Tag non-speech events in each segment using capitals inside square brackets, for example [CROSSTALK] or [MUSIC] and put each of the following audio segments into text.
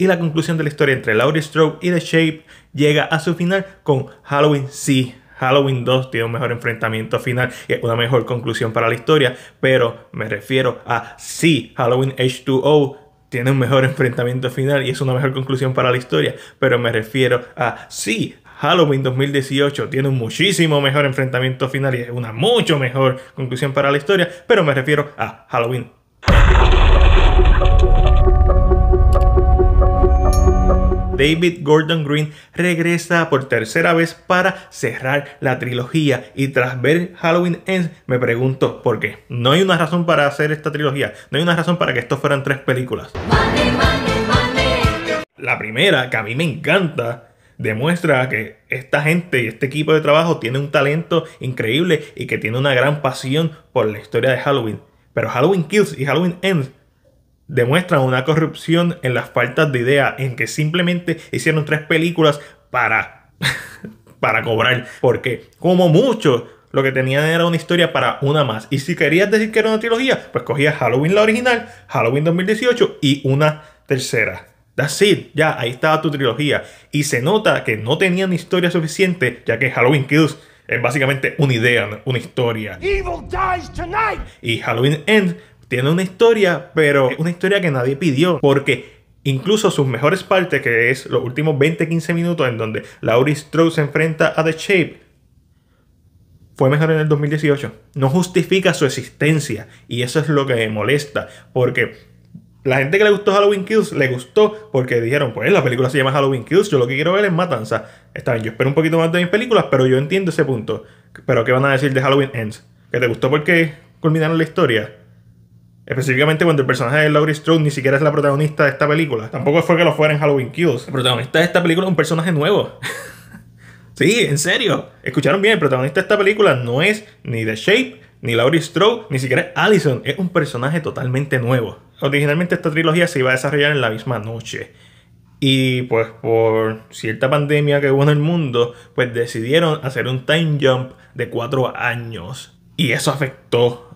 y la conclusión de la historia entre Laurie Strode y The Shape llega a su final con Halloween sí. Halloween 2 tiene un mejor enfrentamiento final y una mejor conclusión para la historia, pero me refiero a sí, Halloween H2O tiene un mejor [LAUGHS] enfrentamiento final y es una mejor conclusión para la historia, pero me refiero a sí, Halloween 2018 tiene un muchísimo mejor enfrentamiento final y es una mucho mejor conclusión para la historia, pero me refiero a Halloween. David Gordon Green regresa por tercera vez para cerrar la trilogía y tras ver Halloween Ends me pregunto por qué. No hay una razón para hacer esta trilogía, no hay una razón para que esto fueran tres películas. La primera, que a mí me encanta, demuestra que esta gente y este equipo de trabajo tiene un talento increíble y que tiene una gran pasión por la historia de Halloween. Pero Halloween Kills y Halloween Ends demuestran una corrupción en las faltas de idea, en que simplemente hicieron tres películas para, [LAUGHS] para cobrar. Porque como mucho, lo que tenían era una historia para una más. Y si querías decir que era una trilogía, pues cogías Halloween la original, Halloween 2018 y una tercera. That's it, ya ahí estaba tu trilogía. Y se nota que no tenían historia suficiente, ya que Halloween Kills es básicamente una idea, una historia. Evil tonight. Y Halloween End tiene una historia, pero una historia que nadie pidió, porque incluso sus mejores partes, que es los últimos 20-15 minutos en donde Laurie Strode se enfrenta a The Shape, fue mejor en el 2018. No justifica su existencia y eso es lo que me molesta, porque la gente que le gustó Halloween Kills le gustó porque dijeron, pues la película se llama Halloween Kills, yo lo que quiero ver es matanza. Está bien, yo espero un poquito más de mis películas, pero yo entiendo ese punto. Pero ¿qué van a decir de Halloween Ends? ¿Que te gustó porque culminaron la historia? Específicamente cuando el personaje de Laurie Strode ni siquiera es la protagonista de esta película. Tampoco fue que lo fuera en Halloween Kills. El protagonista de esta película es un personaje nuevo. [LAUGHS] sí, en serio. Escucharon bien, el protagonista de esta película no es ni The Shape, ni Laurie Strode, ni siquiera Allison. Es un personaje totalmente nuevo. Originalmente esta trilogía se iba a desarrollar en la misma noche. Y pues por cierta pandemia que hubo en el mundo, pues decidieron hacer un time jump de cuatro años. Y eso afectó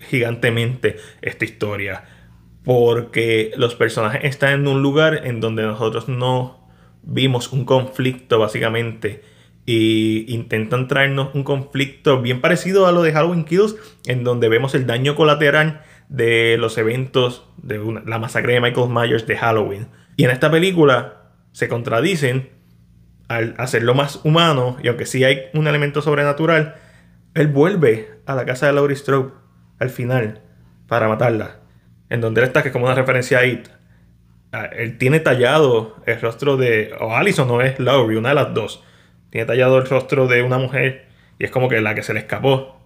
gigantemente esta historia. Porque los personajes están en un lugar en donde nosotros no vimos un conflicto básicamente. Y intentan traernos un conflicto bien parecido a lo de Halloween Kills, en donde vemos el daño colateral de los eventos de la masacre de Michael Myers de Halloween. Y en esta película se contradicen al hacerlo más humano, y aunque sí hay un elemento sobrenatural, él vuelve a la casa de Laurie Strode al final para matarla. En donde él está, que es como una referencia a It. Él tiene tallado el rostro de. O Allison no es Laurie... una de las dos. Tiene tallado el rostro de una mujer y es como que la que se le escapó.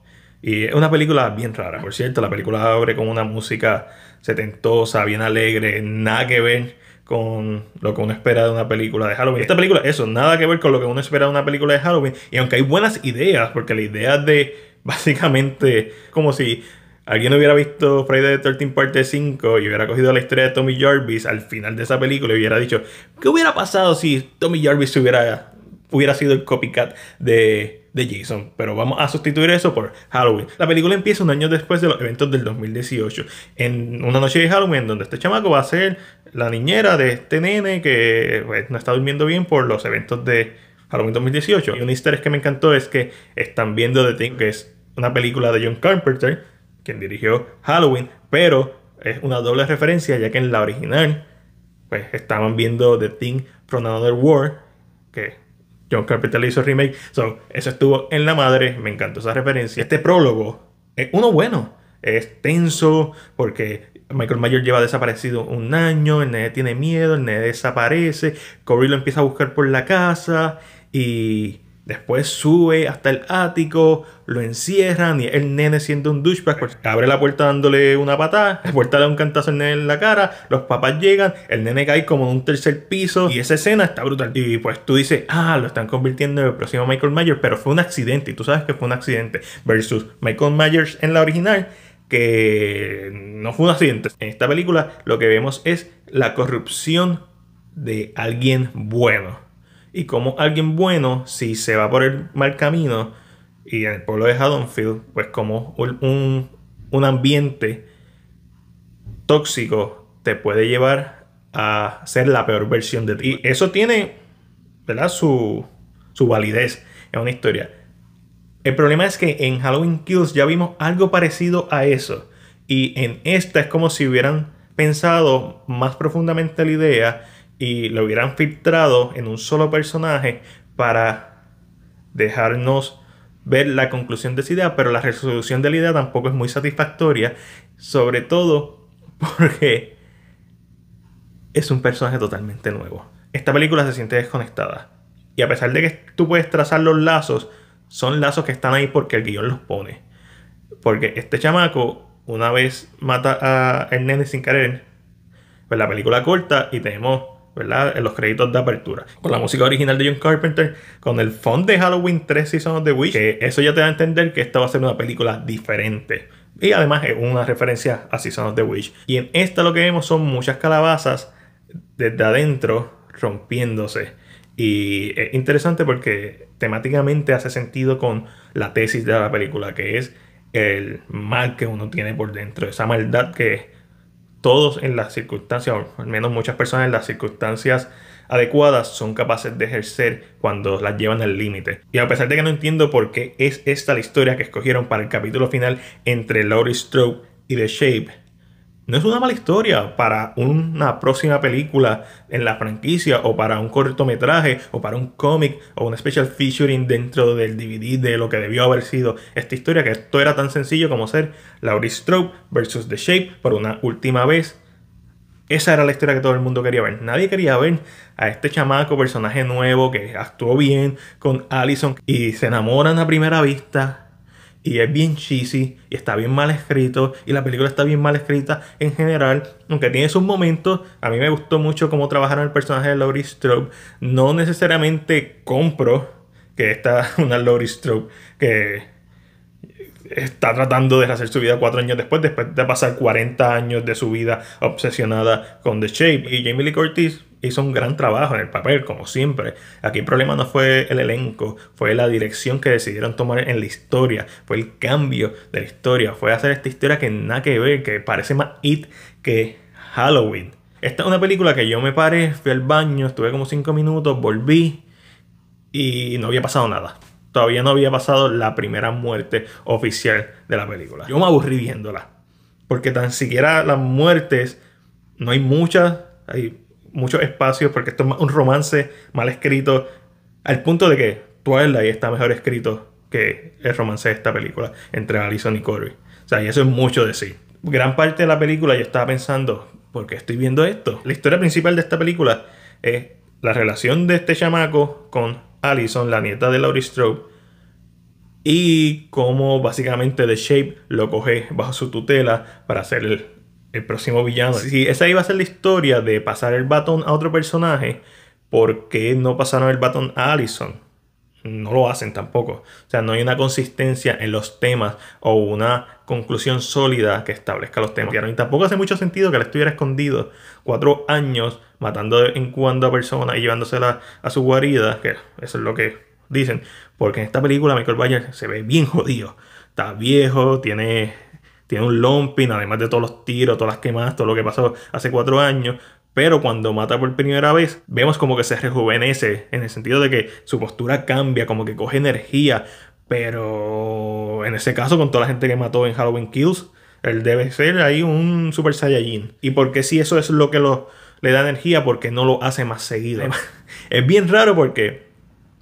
Y es una película bien rara, por cierto. La película abre con una música setentosa, bien alegre, nada que ver con lo que uno espera de una película de Halloween. Esta película, eso, nada que ver con lo que uno espera de una película de Halloween. Y aunque hay buenas ideas, porque la idea de básicamente como si alguien hubiera visto Friday the 13 th parte 5 y hubiera cogido la historia de Tommy Jarvis al final de esa película y hubiera dicho, ¿qué hubiera pasado si Tommy Jarvis hubiera, hubiera sido el copycat de, Jason, pero vamos a sustituir eso por Halloween. La película empieza un año después de los eventos del 2018, en una noche de Halloween, donde este chamaco va a ser la niñera de este nene que pues, no está durmiendo bien por los eventos de Halloween 2018. Y un easter que me encantó es que están viendo The Thing, que es una película de John Carpenter, quien dirigió Halloween, pero es una doble referencia ya que en la original pues estaban viendo The Thing from Another World que John Carpenter le hizo remake. eso estuvo en la madre, me encantó esa referencia. Este prólogo es uno bueno, es tenso porque Michael Mayer lleva desaparecido un año, el tiene miedo, el desaparece, Corey lo empieza a buscar por la casa y Después sube hasta el ático, lo encierran y el nene siendo un douchebag. Pues, abre la puerta dándole una patada, la puerta da un cantazo al nene en la cara, los papás llegan, el nene cae como en un tercer piso y esa escena está brutal. Y pues tú dices, ah, lo están convirtiendo en el próximo Michael Myers, pero fue un accidente y tú sabes que fue un accidente. Versus Michael Myers en la original, que no fue un accidente. En esta película lo que vemos es la corrupción de alguien bueno y como alguien bueno, si se va por el mal camino, y en el pueblo de Haddonfield, pues como un, ambiente tóxico te puede llevar a ser la peor versión de ti. Y eso tiene, ¿verdad? Su, su validez en una historia. El problema es que en Halloween Kills ya vimos algo parecido a eso. Y en esta es como si hubieran pensado más profundamente la idea y lo hubieran filtrado en un solo personaje para dejarnos ver la conclusión de esa idea, pero la resolución de la idea tampoco es muy satisfactoria, sobre todo [LAUGHS] porque es un personaje totalmente nuevo. Esta película se siente desconectada. Y a pesar de que tú puedes trazar los lazos, son lazos que están ahí porque el guión los pone. Porque este chamaco, una vez mata a el nene sin querer, pues la película corta y tenemos ¿verdad? En los créditos de apertura. Con la música original de John Carpenter, con el fondo de Halloween 3 Season of the Witch, que eso ya te va a entender que esta va a ser una película diferente. Y además es una referencia a Season of the Witch. Y en esta lo que vemos son muchas calabazas desde adentro rompiéndose. Y es interesante porque temáticamente hace sentido con la tesis de la película, que es el mal que uno tiene por dentro, esa maldad que todos en las circunstancias, o al menos muchas personas en las circunstancias adecuadas son capaces de ejercer cuando las llevan al límite. Y a pesar de que no entiendo por qué es esta la historia que escogieron para el capítulo final entre Laurie Strode y The Shape, no es una mala historia para una próxima película en la franquicia o para un cortometraje o para un cómic o un special featuring dentro del DVD de lo que debió haber sido esta historia, que esto era tan sencillo como ser Laurie Strode versus The Shape por una última vez. Esa era la historia que todo el mundo quería ver. Nadie quería ver a este chamaco, personaje nuevo que actuó bien con Allison y se enamoran a primera vista y es bien cheesy y está bien mal escrito y la película está bien mal escrita en general, aunque tiene sus momentos, a mí me gustó mucho cómo trabajaron el personaje de Laurie Strode, no necesariamente compro que esta [LAUGHS] una Laurie Strode que está tratando de hacer su vida cuatro años después, después de pasar 40 años de su vida obsesionada con The Shape y Jamie Lee Curtis hizo un gran trabajo en el papel, como siempre. Aquí el problema no fue el elenco, fue la dirección que decidieron tomar en la historia, fue el cambio de la historia, fue hacer esta historia que nada que ver, que parece más It que Halloween. Esta es una película que yo me paré, fui al baño, estuve como 5 minutos, volví y no había pasado nada. Todavía no había pasado la primera muerte oficial de la película. Yo me aburrí viéndola. Porque tan siquiera las muertes, no hay muchas, hay muchos espacios porque esto es un romance mal escrito, al punto de que Twilight está mejor escrito que el romance de esta película entre Allison y Corey. O sea, y eso es mucho decir. Gran parte de la película yo estaba pensando, ¿por qué estoy viendo esto? La historia principal de esta película es la relación de este chamaco con Allison, la nieta de Laurie Strode, y cómo básicamente The Shape lo coge bajo su tutela para hacer el el próximo villano. Si esa iba a ser la historia de pasar el batón a otro personaje. ¿Por qué no pasaron el batón a Allison? No lo hacen tampoco. O sea, no hay una consistencia en los temas o una conclusión sólida que establezca los temas. Y tampoco hace mucho sentido que él estuviera escondido cuatro años matando en cuando a personas y llevándosela a su guarida, que eso es lo que dicen. Porque en esta película Michael Bayer se ve bien jodido. Está viejo, tiene tiene un lumping, además de todos los tiros, todas las quemadas, todo lo que pasó hace cuatro años. Pero cuando mata por primera vez, vemos como que se rejuvenece, en el sentido de que su postura cambia, como que coge energía. Pero en ese caso, con toda la gente que mató en Halloween Kills, él debe ser ahí un Super Saiyajin. ¿Y porque si eso es lo que le da energía? Porque no lo hace más seguido. [LAUGHS] Es bien raro porque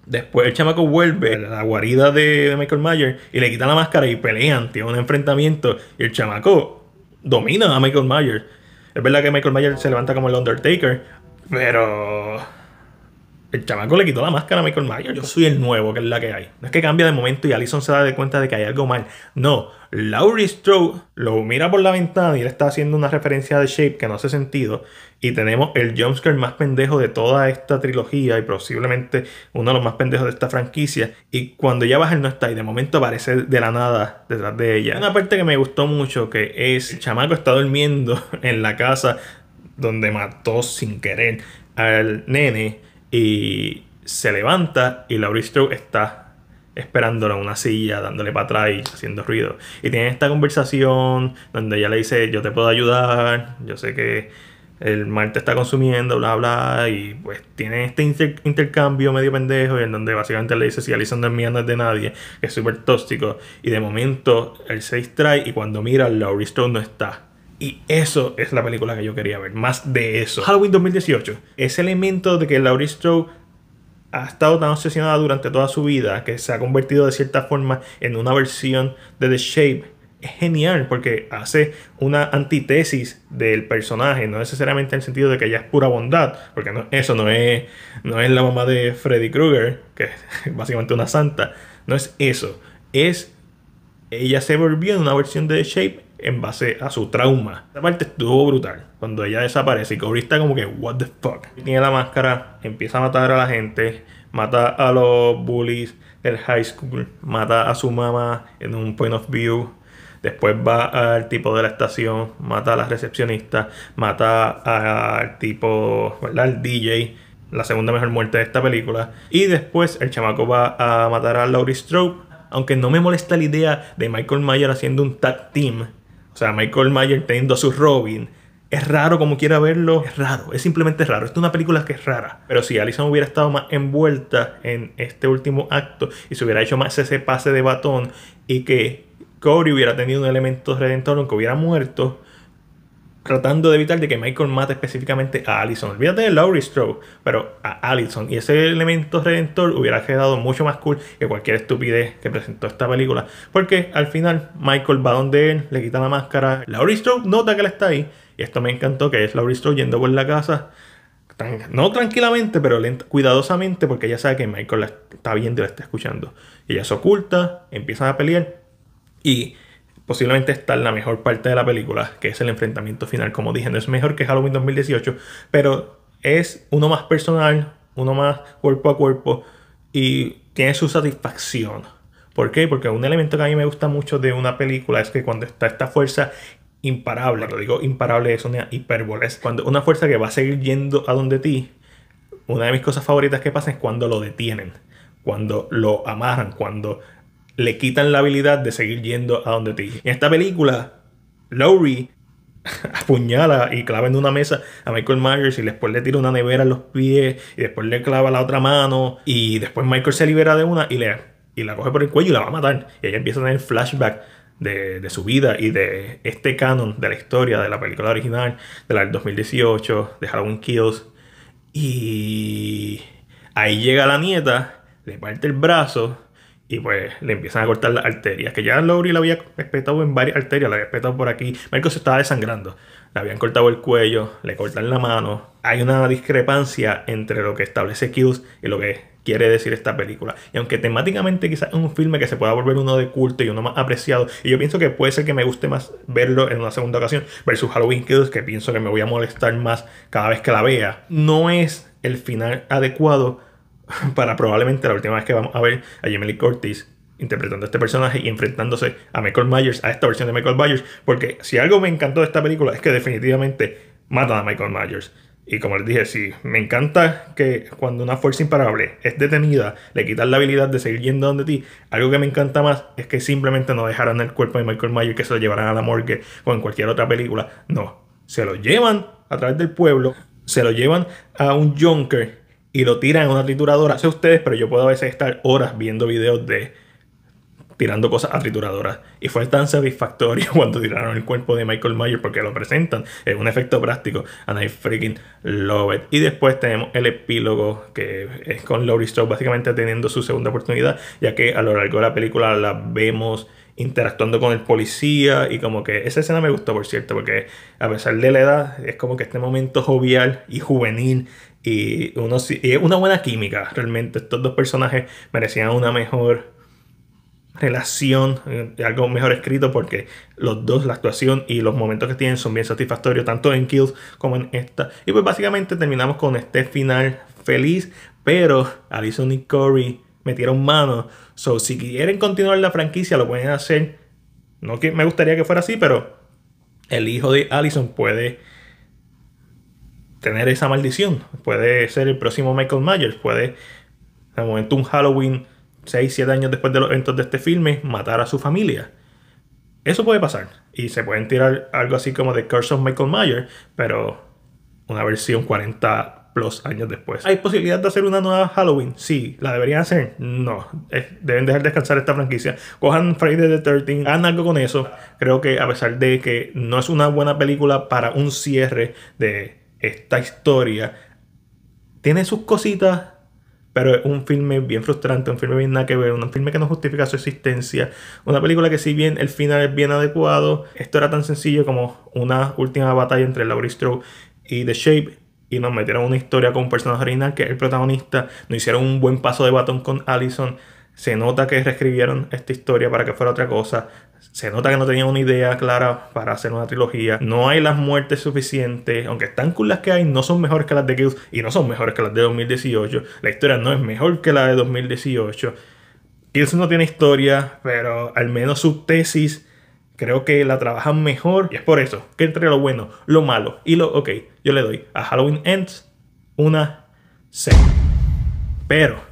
Después el chamaco vuelve a la guarida de, Michael Myers y le quitan la máscara y pelean, tiene un enfrentamiento. Y el chamaco domina a Michael Myers. Es verdad que Michael Myers se levanta como el Undertaker, pero el chamaco le quitó la máscara a Michael Myers. Yo soy el nuevo, que es la que hay. No es que cambia de momento y Allison se da de cuenta de que hay algo mal. No, Laurie Strode lo mira por la ventana y le está haciendo una referencia de Shape que no hace sentido. Y tenemos el jumpscare más pendejo de toda esta trilogía y posiblemente uno de los más pendejos de esta franquicia. Y cuando ya baja él no está y de momento aparece de la nada detrás de ella. Una parte que me gustó mucho que es el chamaco está durmiendo [LAUGHS] en la casa donde mató sin querer al nene y se levanta y Laurie está esperándola en una silla, dándole para atrás y haciendo ruido. Y tienen esta conversación donde ella le dice, yo te puedo ayudar, yo sé que el mal te está consumiendo, bla, bla, y pues tiene este intercambio medio pendejo en donde básicamente le dice si Alison no es mía, de nadie, que es súper tóxico, y de momento él se distrae y cuando mira, Laurie Stone no está. Y eso es la película que yo quería ver, más de eso. Halloween 2018, ese elemento de que Laurie Strode ha estado tan obsesionada durante toda su vida que se ha convertido de cierta forma en una versión de The Shape es genial porque hace una antítesis del personaje, no necesariamente en el sentido de que ella es pura bondad, porque eso no es, no es la mamá de Freddy Krueger, que es [LAUGHS] básicamente una santa, no es eso, es ella se volvió en una versión de The Shape en base a su trauma. Esta parte estuvo brutal. Cuando ella desaparece y Corey está como que, what the fuck. Tiene la máscara, empieza a matar a la gente, mata a los bullies del high school, mata a su mamá en un point of view. Después va al tipo de la estación, mata a la recepcionista, mata al tipo, ¿verdad? Al DJ la segunda mejor muerte de esta película. Y después el chamaco va a matar a Laurie Strode. Aunque no me molesta la idea de Michael Mayer haciendo un tag team o sea, Michael Myers teniendo a su Robin. Es raro como quiera verlo, es raro, es simplemente raro. Esta es una película que es rara. Pero si Alison hubiera estado más envuelta en este último acto y se hubiera hecho más ese pase de batón y que Corey hubiera tenido un elemento redentor, aunque hubiera muerto, tratando de evitar de que Michael mate específicamente a Allison. Olvídate de Laurie Strode, pero a Allison. Y ese elemento redentor hubiera quedado mucho más cool que cualquier estupidez que presentó esta película. Porque al final Michael va donde él, le quita la máscara. Laurie Strode nota que él está ahí. Y esto me encantó, que es Laurie Strode yendo por la casa no tranquilamente, pero cuidadosamente, porque ella sabe que Michael la está viendo y la está escuchando. Ella se oculta, empiezan a pelear. Y posiblemente está en la mejor parte de la película, que es el enfrentamiento final. Como dije, no es mejor que Halloween 2018, pero es uno más personal, uno más cuerpo a cuerpo y tiene su satisfacción. ¿Por qué? Porque un elemento que a mí me gusta mucho de una película es que cuando está esta fuerza imparable, lo digo imparable es una hipérbole, es cuando una fuerza que va a seguir yendo a donde ti, una de mis cosas favoritas que pasa es cuando lo detienen, cuando lo amarran, cuando le quitan la habilidad de seguir yendo a donde te En esta película, Lowry [LAUGHS] apuñala y clava en una mesa a Michael Myers y después le tira una nevera en los pies y después le clava la otra mano y después Michael se libera de una y, le, y la coge por el cuello y la va a matar. Y ella empieza a tener flashback de, de, su vida y de este canon de la historia de la película original, de la del 2018, de Halloween Kills. Y ahí llega la nieta, le parte el brazo y pues le empiezan a cortar las arterias. Que ya Lowry la había espetado en varias arterias, la había espetado por aquí. Marco se estaba desangrando. Le habían cortado el cuello, le cortan la mano. Hay una discrepancia entre lo que establece Kills y lo que quiere decir esta película. Y aunque temáticamente quizás es un filme que se pueda volver uno de culto y uno más apreciado, y yo pienso que puede ser que me guste más verlo en una segunda ocasión versus Halloween Kills, que pienso que me voy a molestar más cada vez que la vea, no es el final adecuado [LAUGHS] para probablemente la última vez que vamos a ver a Emily Cortis Curtis interpretando este personaje y enfrentándose a Michael Myers, a esta versión de Michael Myers, porque si algo me encantó de esta película es que definitivamente matan a Michael Myers. Y como les dije, si me encanta que cuando una fuerza imparable es detenida, le quitas la habilidad de seguir yendo donde ti. Algo que me encanta más es que simplemente no dejaran el cuerpo de Michael Myers que se lo llevaran a la morgue o en cualquier otra película. No, se lo llevan a través del pueblo, se lo llevan a un Junker y lo tiran en una trituradora. Sé ustedes, pero yo puedo a veces estar horas viendo videos de tirando cosas a trituradoras. Y fue tan satisfactorio [LAUGHS] cuando tiraron el cuerpo de Michael Myers porque lo presentan. Es un efecto práctico. And I freaking love it. Y después tenemos el epílogo que es con Laurie Strode básicamente teniendo su segunda oportunidad, ya que a lo largo de la película la vemos interactuando con el policía y como que esa escena me gustó por cierto porque a pesar de la edad es como que este momento jovial y juvenil y, uno, una buena química, realmente. Estos dos personajes merecían una mejor relación, eh, algo mejor escrito, porque los dos, la actuación y los momentos que tienen son bien satisfactorios, tanto en Kills como en esta. Y pues básicamente terminamos con este final feliz, pero Alison y Corey metieron mano. So, si quieren continuar la franquicia, lo pueden hacer. No que me gustaría que fuera así, pero el hijo de Allison puede tener esa maldición. Puede ser el próximo Michael Myers, puede de momento un Halloween 6, 7 años después de los eventos de este filme, matar a su familia. Eso puede pasar. Y se pueden tirar algo así como The Curse of Michael Myers, pero una versión 40 plus años después. ¿Hay posibilidad de hacer una nueva Halloween? Sí. ¿La deberían hacer? No. deben dejar descansar esta franquicia. Cojan Friday the 13, hagan algo con eso. Creo que a pesar de que no es una buena película para un cierre de esta historia tiene sus cositas, pero es un filme bien frustrante, un filme bien nada que ver, un filme que no justifica su existencia, una película que si bien el final es bien adecuado, esto era tan sencillo como una última batalla entre Laurie Strode y The Shape y nos metieron una historia con un personaje original que es el protagonista, nos hicieron un buen paso de batón con Allison se nota que reescribieron esta historia para que fuera otra cosa. Se nota que no tenían una idea clara para hacer una trilogía. No hay las muertes suficientes. Aunque están cool las que hay, no son mejores que las de Kills y no son mejores que las de 2018. La historia no es mejor que la de 2018. Kills no tiene historia, pero al menos su tesis creo que la trabajan mejor. Y es por eso que entre lo bueno, lo malo y lo ok, yo le doy a Halloween Ends una C. Pero